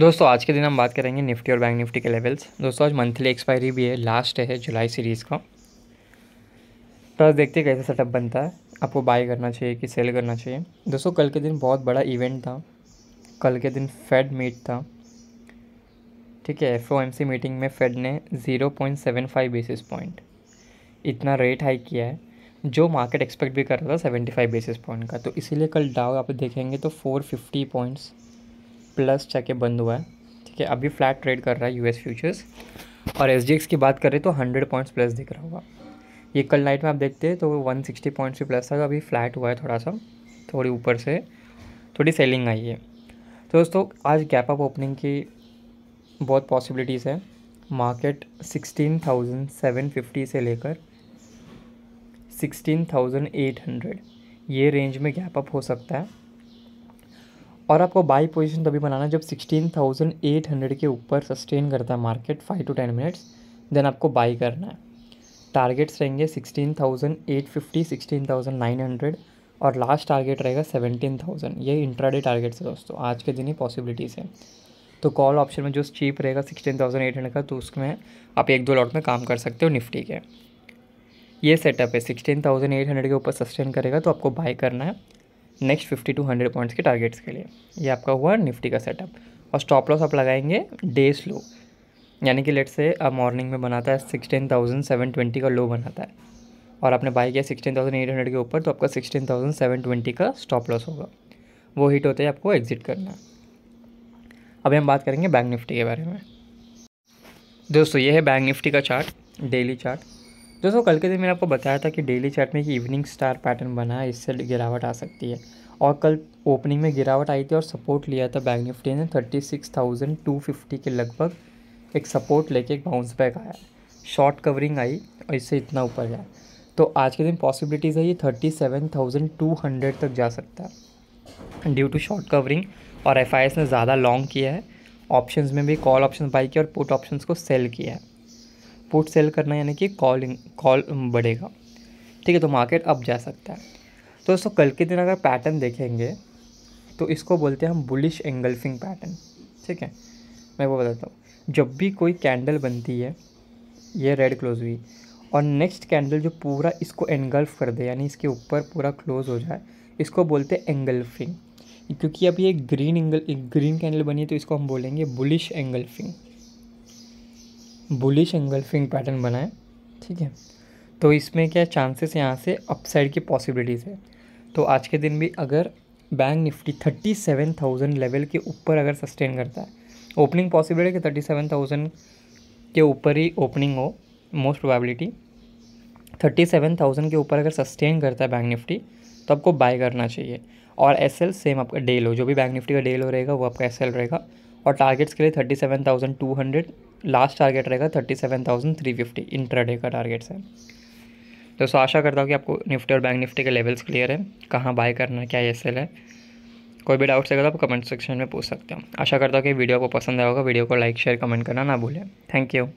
दोस्तों आज के दिन हम बात करेंगे निफ्टी और बैंक निफ्टी के लेवल्स दोस्तों आज मंथली एक्सपायरी भी है लास्ट है जुलाई सीरीज़ का तो आज देखते हैं सेटअप बनता है आपको बाय करना चाहिए कि सेल करना चाहिए दोस्तों कल के दिन बहुत बड़ा इवेंट था कल के दिन फेड मीट था ठीक है एफ मीटिंग में फेड ने 0.75 बेसिस पॉइंट इतना रेट हाई किया है जो मार्केट एक्सपेक्ट भी कर रहा था 75 बेसिस पॉइंट का तो इसीलिए कल डाउ आप देखेंगे तो 450 पॉइंट्स प्लस जाके बंद हुआ है ठीक है अभी फ्लैट ट्रेड कर रहा है यूएस फ्यूचर्स और एस की बात करें तो हंड्रेड पॉइंट्स प्लस दिख रहा होगा ये कल नाइट में आप देखते हैं तो वन सिक्सटी पॉइंट्स भी प्लस था तो अभी फ्लैट हुआ है थोड़ा सा थोड़ी ऊपर से थोड़ी सेलिंग आई है तो दोस्तों आज गैप अप ओपनिंग की बहुत पॉसिबिलिटीज़ है market sixteen thousand seven fifty से लेकर सिक्सटीन थाउजेंड एट हंड्रेड ये रेंज में गैप अप हो सकता है और आपको बाई पोजिशन तभी बनाना जब सिक्सटीन थाउजेंड एट हंड्रेड के ऊपर सस्टेन करता है market five to ten minutes then आपको बाई करना है टारगेट्स रहेंगे thousand thousand eight fifty sixteen nine hundred और लास्ट टारगेट रहेगा थाउज़ेंड ये इंट्राडे टारगेट्स है दोस्तों आज के दिन ही पॉसिबिलिटीज़ है तो कॉल ऑप्शन में जो चीप रहेगा सिक्सटीन थाउजेंड एट हंड्रेड का तो उसमें आप एक दो लॉट में काम कर सकते हो निफ्टी के ये सेटअप है सिक्सटीन थाउजेंड एट हंड्रेड के ऊपर सस्टेन करेगा तो आपको बाय करना है next fifty to hundred points के टारगेट्स के लिए ये आपका हुआ निफ्टी का सेटअप और स्टॉप लॉस आप लगाएंगे डे स्लो यानी कि लेट से अब मॉर्निंग में बनाता है सिक्सटीन थाउजेंड सेवन ट्वेंटी का लो बनाता है और आपने बाई किया सिक्सटीन थाउजेंड एट हंड्रेड के ऊपर तो आपका सिक्सटीन थाउजेंड सेवन ट्वेंटी का स्टॉप लॉस होगा वो हिट होते हैं आपको एग्जिट करना अभी हम बात करेंगे बैंक निफ्टी के बारे में दोस्तों ये है बैंक निफ्टी का चार्ट डेली चार्ट दोस्तों कल के दिन मैंने आपको बताया था कि डेली चार्ट में एक इवनिंग स्टार पैटर्न बना है इससे गिरावट आ सकती है और कल ओपनिंग में गिरावट आई थी और सपोर्ट लिया था बैंक निफ्टी ने thirty six thousand two fifty के लगभग एक सपोर्ट लेके एक बाउंस बैक आया शॉर्ट कवरिंग आई और इससे इतना ऊपर जाए तो आज के दिन पॉसिबिलिटीज़ है ये thirty seven thousand two hundred तक जा सकता है ड्यू टू शॉर्ट कवरिंग और एफ ने ज़्यादा लॉन्ग किया है ऑप्शंस में भी कॉल ऑप्शन बाई किया और पुट ऑप्शंस को सेल किया है पुट सेल करना यानी कि कॉलिंग कॉल बढ़ेगा ठीक है तो मार्केट अप जा सकता है तो दोस्तों कल के दिन अगर पैटर्न देखेंगे तो इसको बोलते हैं हम बुलिश एंगल्फिंग पैटर्न ठीक है मैं वो बताता हूँ जब भी कोई कैंडल बनती है ये रेड क्लोज हुई और नेक्स्ट कैंडल जो पूरा इसको एंगल्फ कर दे यानी इसके ऊपर पूरा क्लोज हो जाए इसको बोलते हैं एंगल्फिंग क्योंकि अब ये ग्रीन एंगल ग्रीन कैंडल बनी है तो इसको हम बोलेंगे bullish engulfing bullish engulfing pattern बनाए ठीक है तो इसमें क्या चांसेस यहाँ से अपसाइड की पॉसिबिलिटीज़ है तो आज के दिन भी अगर bank Nifty thirty seven thousand level के ऊपर अगर सस्टेन करता है ओपनिंग पॉसिबल है कि थर्टी सेवन थाउजेंड के ऊपर ही ओपनिंग हो most probability thirty seven thousand के ऊपर अगर सस्टेन करता है बैंक निफ्टी तो आपको बाय करना चाहिए और एस एल सेम आपका डे लो जो भी बैंक निफ्टी का डेल हो रहेगा वो आपका एस एल रहेगा और टारगेट्स के लिए thirty seven thousand two hundred last target रहेगा thirty seven thousand three fifty intraday का टारगेट्स है तो सो आशा करता हूँ कि आपको निफ्टी और बैंक निफ्टी के लेवल्स क्लियर है कहाँ बाय करना है क्या ये सेल है कोई भी डाउट्स रहेगा तो आप कमेंट सेक्शन में पूछ सकते हो आशा करता हूँ कि वीडियो को पसंद आएगा वीडियो को लाइक शेयर कमेंट करना ना भूलें थैंक यू